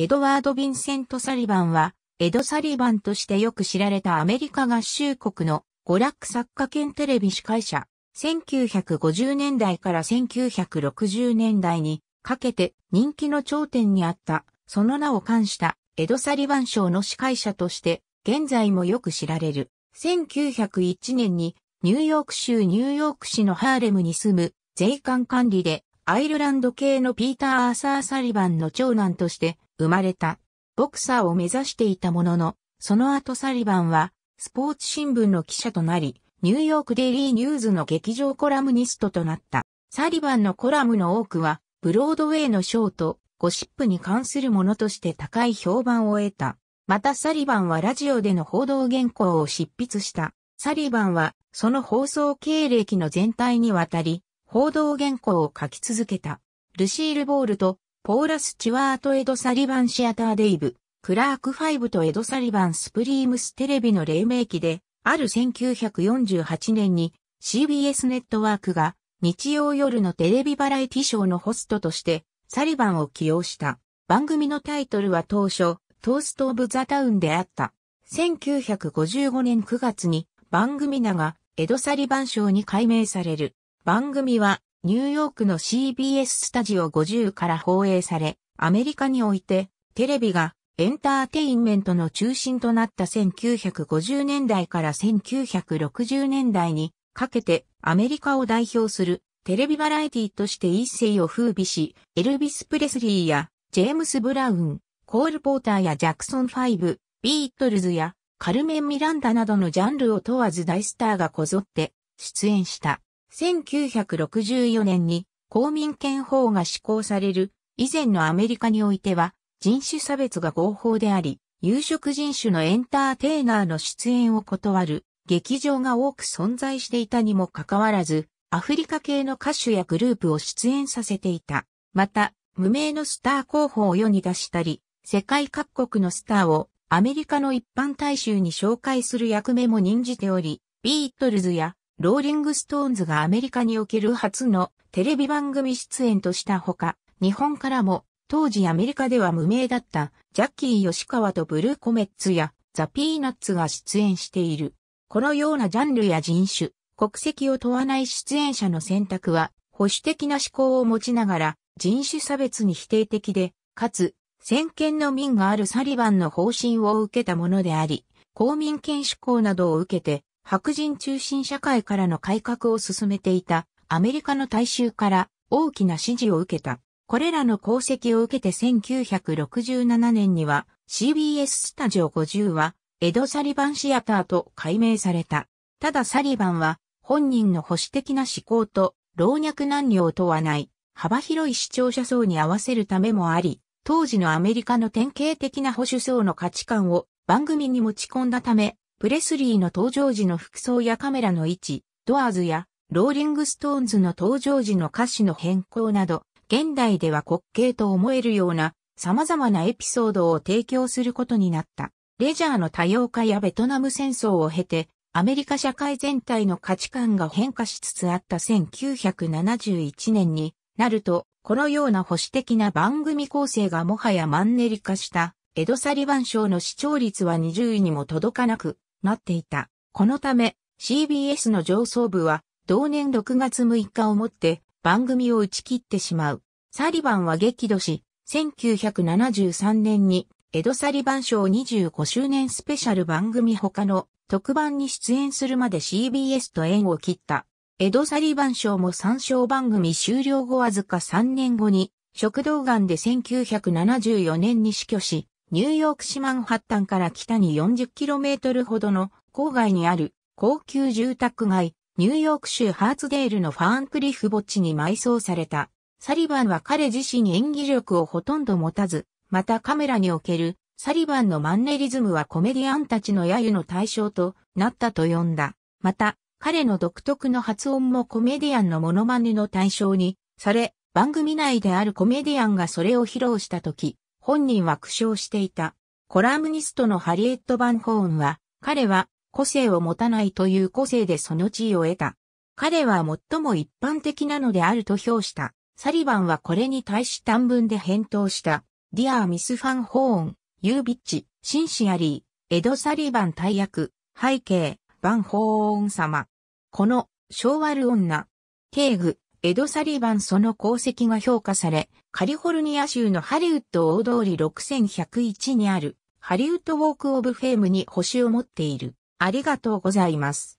エドワード・ヴィンセント・サリバンは、エド・サリバンとしてよく知られたアメリカ合衆国の娯楽作家兼テレビ司会者。1950年代から1960年代にかけて人気の頂点にあった、その名を冠したエド・サリバン賞の司会者として、現在もよく知られる。1901年にニューヨーク州ニューヨーク市のハーレムに住む税関管理でアイルランド系のピーター・アーサー・サリバンの長男として生まれた。ボクサーを目指していたものの、その後サリバンは、スポーツ新聞の記者となり、ニューヨークデイリーニューズの劇場コラムニストとなった。サリバンのコラムの多くは、ブロードウェイのショーとゴシップに関するものとして高い評判を得た。またサリバンはラジオでの報道原稿を執筆した。サリバンは、その放送経歴の全体にわたり、報道原稿を書き続けた。ルシール・ボールとポーラ・スチュワート・エド・サリバン・シアター・デイブ、クラーク・ファイブとエド・サリバン・スプリームステレビの黎明期で、ある1948年に CBS ネットワークが日曜夜のテレビバラエティショーのホストとしてサリバンを起用した。番組のタイトルは当初、トースト・オブ・ザ・タウンであった。1955年9月に番組名がエド・サリバン賞に改名される。番組はニューヨークの CBS スタジオ50から放映され、アメリカにおいてテレビがエンターテインメントの中心となった1950年代から1960年代にかけてアメリカを代表するテレビバラエティとして一世を風靡し、エルビス・プレスリーやジェームス・ブラウン、コール・ポーターやジャクソンファイブ、ビートルズやカルメン・ミランダなどのジャンルを問わず大スターがこぞって出演した。1964年に公民権法が施行される以前のアメリカにおいては人種差別が合法であり、有色人種のエンターテイナーの出演を断る劇場が多く存在していたにもかかわらず、アフリカ系の歌手やグループを出演させていた。また、無名のスター候補を世に出したり、世界各国のスターをアメリカの一般大衆に紹介する役目も任じており、ビートルズやローリングストーンズがアメリカにおける初のテレビ番組出演としたほか、日本からも当時アメリカでは無名だったジャッキー吉川とブルーコメッツやザ・ピーナッツが出演している。このようなジャンルや人種、国籍を問わない出演者の選択は保守的な思考を持ちながら人種差別に否定的で、かつ先見の民があるサリバンの方針を受けたものであり、公民権志向などを受けて白人中心社会からの改革を進めていたアメリカの大衆から大きな支持を受けた。これらの功績を受けて1967年には CBS スタジオ50はエド・サリバンシアターと改名された。ただサリバンは本人の保守的な思考と老若男女を問わない幅広い視聴者層に合わせるためもあり、当時のアメリカの典型的な保守層の価値観を番組に持ち込んだため、プレスリーの登場時の服装やカメラの位置、ドアーズやローリングストーンズの登場時の歌詞の変更など、現代では滑稽と思えるような様々なエピソードを提供することになった。レジャーの多様化やベトナム戦争を経て、アメリカ社会全体の価値観が変化しつつあった1971年になると、このような保守的な番組構成がもはやマンネリ化した、エド・サリバン賞の視聴率は20位にも届かなくなっていた。このため CBS の上層部は同年6月6日をもって番組を打ち切ってしまう。サリバンは激怒し、1973年に江戸サリバン賞25周年スペシャル番組他の特番に出演するまで CBS と縁を切った。江戸サリバン賞も参照番組終了後わずか3年後に食道癌で1974年に死去し、ニューヨーク市マンハッタンから北に 40km ほどの郊外にある高級住宅街、ニューヨーク州ハーツデールのファーンクリフ墓地に埋葬された。サリバンは彼自身演技力をほとんど持たず、またカメラにおけるサリバンのマンネリズムはコメディアンたちの揶揄の対象となったと呼んだ。また、彼の独特の発音もコメディアンのモノマネの対象にされ、番組内であるコメディアンがそれを披露した時、本人は苦笑していた。コラムニストのハリエット・バンホーンは、彼は個性を持たないという個性でその地位を得た。彼は最も一般的なのであると評した。サリバンはこれに対し短文で返答した。ディアー・ミス・ファン・ホーン、ユービッチ、シンシアリー、エド・サリバン大役、背景、バン・ホーン様。この、昭和る女、ケーグ、エド・サリバンその功績が評価され、カリフォルニア州のハリウッド大通り6101にあるハリウッドウォークオブフェームに星を持っている。ありがとうございます。